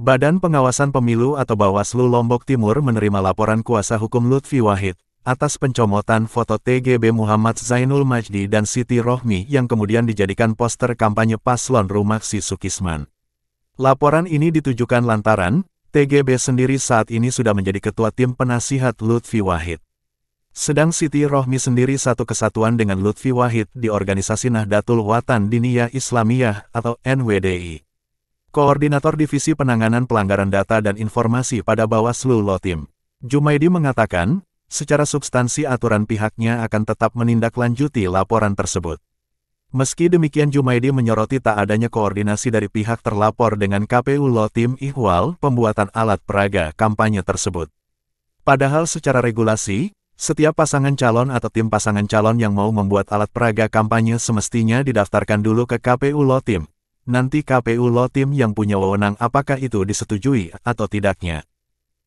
Badan Pengawasan Pemilu atau Bawaslu Lombok Timur menerima laporan kuasa hukum Lutfi Wahid atas pencomotan foto TGB Muhammad Zainul Majdi dan Siti Rohmi yang kemudian dijadikan poster kampanye paslon Rumah Si Sukisman. Laporan ini ditujukan lantaran TGB sendiri saat ini sudah menjadi ketua tim penasihat Lutfi Wahid. Sedang Siti Rohmi sendiri satu kesatuan dengan Lutfi Wahid di organisasi Nahdlatul Watan Diniyah Islamiyah atau NWDI. Koordinator Divisi Penanganan Pelanggaran Data dan Informasi pada Bawaslu Lotim, Jumaidi mengatakan, secara substansi aturan pihaknya akan tetap menindaklanjuti laporan tersebut. Meski demikian Jumaidi menyoroti tak adanya koordinasi dari pihak terlapor dengan KPU Lotim Ihwal pembuatan alat peraga kampanye tersebut. Padahal secara regulasi, setiap pasangan calon atau tim pasangan calon yang mau membuat alat peraga kampanye semestinya didaftarkan dulu ke KPU Lotim. Nanti KPU Lotim yang punya wewenang apakah itu disetujui atau tidaknya.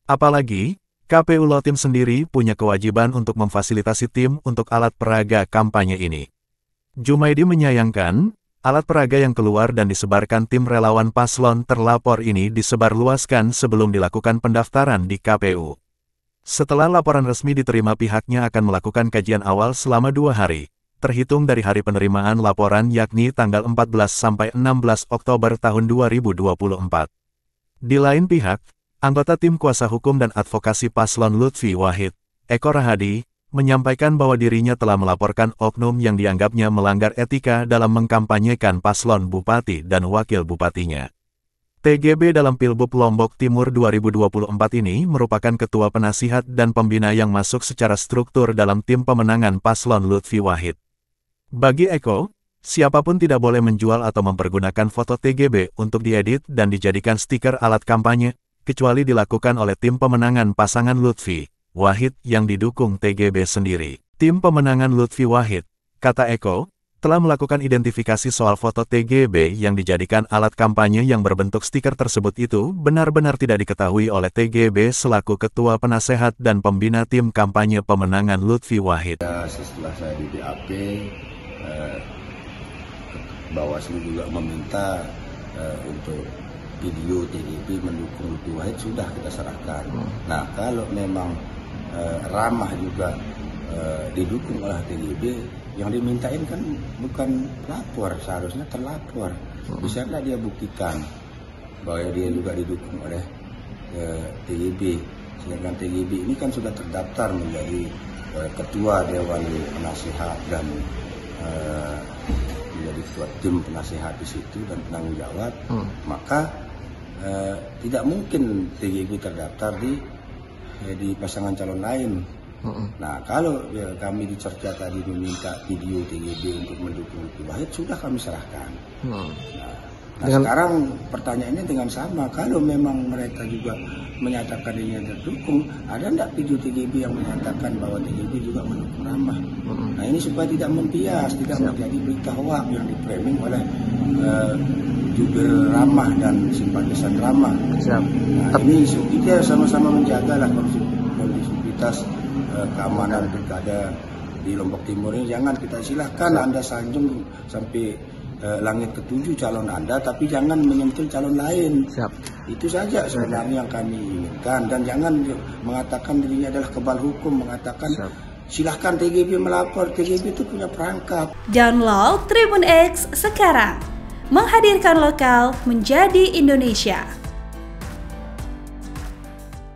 Apalagi, KPU Lotim sendiri punya kewajiban untuk memfasilitasi tim untuk alat peraga kampanye ini. Jumaidi menyayangkan, alat peraga yang keluar dan disebarkan tim relawan paslon terlapor ini disebarluaskan sebelum dilakukan pendaftaran di KPU. Setelah laporan resmi diterima pihaknya akan melakukan kajian awal selama dua hari, terhitung dari hari penerimaan laporan yakni tanggal 14 sampai 16 Oktober tahun 2024. Di lain pihak, anggota tim kuasa hukum dan advokasi Paslon Lutfi Wahid, Eko Rahadi, menyampaikan bahwa dirinya telah melaporkan oknum yang dianggapnya melanggar etika dalam mengkampanyekan paslon bupati dan wakil bupatinya. TGB dalam Pilbub Lombok Timur 2024 ini merupakan ketua penasihat dan pembina yang masuk secara struktur dalam tim pemenangan paslon Lutfi Wahid. Bagi Eko, siapapun tidak boleh menjual atau mempergunakan foto TGB untuk diedit dan dijadikan stiker alat kampanye, kecuali dilakukan oleh tim pemenangan pasangan Lutfi, Wahid yang didukung TGB sendiri. Tim pemenangan Lutfi Wahid, kata Eko, telah melakukan identifikasi soal foto TGB yang dijadikan alat kampanye yang berbentuk stiker tersebut itu benar-benar tidak diketahui oleh TGB selaku Ketua Penasehat dan Pembina Tim Kampanye Pemenangan Lutfi Wahid. Ya, setelah saya di BAP, eh, Bawaslu juga meminta eh, untuk video TGB mendukung Lutfi Wahid sudah kita serahkan. Hmm. Nah kalau memang eh, ramah juga Eh, didukung oleh TGB yang dimintain kan bukan lapor seharusnya terlapor hmm. bisa nggak dia buktikan bahwa dia juga didukung oleh e, eh, TGB sedangkan TGB ini kan sudah terdaftar menjadi e, ketua Dewan Penasihat dan e, menjadi ketua tim penasihat di situ dan penanggung jawab hmm. maka e, tidak mungkin TGB terdaftar di di pasangan calon lain Nah kalau ya, kami Cerca tadi meminta video TGB untuk mendukung Luki Wahid sudah kami serahkan. Uh-huh. Nah, Nah, dengan... sekarang pertanyaannya dengan sama, kalau memang mereka juga menyatakan ini terdukung, ada enggak video TGB yang menyatakan bahwa TGB juga mendukung Ramah? Nah ini supaya tidak membias, tidak Siap. menjadi berita hoax yang diframing oleh eh, uh, Ramah dan simpatisan Ramah. Siap. Nah, ini kita sama-sama menjaga lah menjagalah konstitusionalitas keamanan pilkada di Lombok Timur ini jangan kita silahkan Anda sanjung sampai eh, langit ketujuh calon Anda tapi jangan menyentil calon lain. Siap. Itu saja sebenarnya yang kami inginkan dan jangan mengatakan dirinya adalah kebal hukum mengatakan Siap. Silahkan TGB melapor, TGB itu punya perangkat. Download Tribun X sekarang, menghadirkan lokal menjadi Indonesia.